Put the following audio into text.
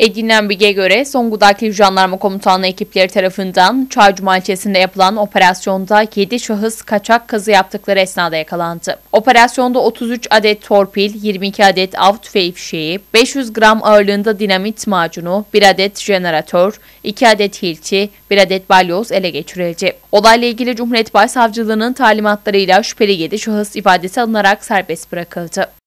Edinilen bilgiye göre Songudaki Jandarma Komutanlığı ekipleri tarafından Çaycuma ilçesinde yapılan operasyonda 7 şahıs kaçak kazı yaptıkları esnada yakalandı. Operasyonda 33 adet torpil, 22 adet av tüfeği fişeği, 500 gram ağırlığında dinamit macunu, 1 adet jeneratör, 2 adet hilti, 1 adet balyoz ele geçirildi. Olayla ilgili Cumhuriyet Başsavcılığının talimatlarıyla şüpheli 7 şahıs ifadesi alınarak serbest bırakıldı.